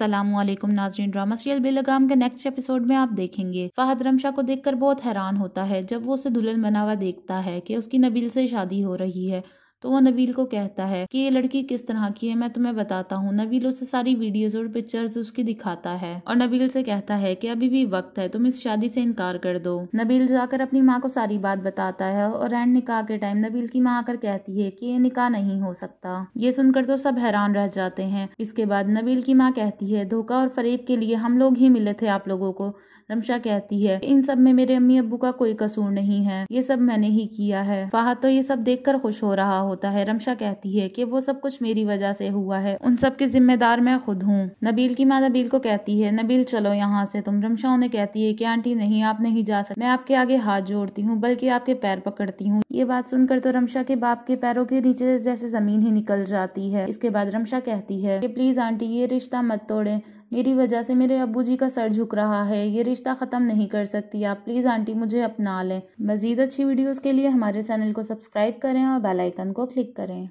असलम नाजरीन drama serial बेलगाम के next episode में आप देखेंगे फहद रमशा को देखकर बहुत हैरान होता है जब वो उसे दुल्हन बना हुआ देखता है कि उसकी नबील से शादी हो रही है तो वो नबील को कहता है कि ये लड़की किस तरह की है मैं तुम्हें बताता हूँ नबील उसे सारी वीडियोज और पिक्चर्स उसकी दिखाता है और नबील से कहता है कि अभी भी वक्त है तुम इस शादी से इनकार कर दो नबील जाकर अपनी माँ को सारी बात बताता है और एंड निकाह के टाइम नबील की माँ आकर कहती है की ये निकाह नहीं हो सकता ये सुनकर तो सब हैरान रह जाते हैं इसके बाद नबील की माँ कहती है धोखा और फरेब के लिए हम लोग ही मिले थे आप लोगों को रमशा कहती है इन सब में मेरे अम्मी अबू का कोई कसूर नहीं है ये सब मैंने ही किया है फाह तो ये सब देखकर खुश हो रहा हो होता है रमशा कहती है कि वो सब कुछ मेरी वजह से हुआ है उन सब के जिम्मेदार मैं खुद हूँ नबील की माँ नबील को कहती है नबील चलो यहाँ से तुम रमशा उन्हें कहती है कि आंटी नहीं आप नहीं जा सकते मैं आपके आगे हाथ जोड़ती हूँ बल्कि आपके पैर पकड़ती हूँ ये बात सुनकर तो रमशा के बाप के पैरों के नीचे जैसे जमीन ही निकल जाती है इसके बाद रमशा कहती है कि प्लीज आंटी ये रिश्ता मत तोड़े मेरी वजह से मेरे अबू जी का सर झुक रहा है ये रिश्ता ख़त्म नहीं कर सकती आप प्लीज़ आंटी मुझे अपना लें मज़ीद अच्छी वीडियोज़ के लिए हमारे चैनल को सब्सक्राइब करें और बेलाइकन को क्लिक करें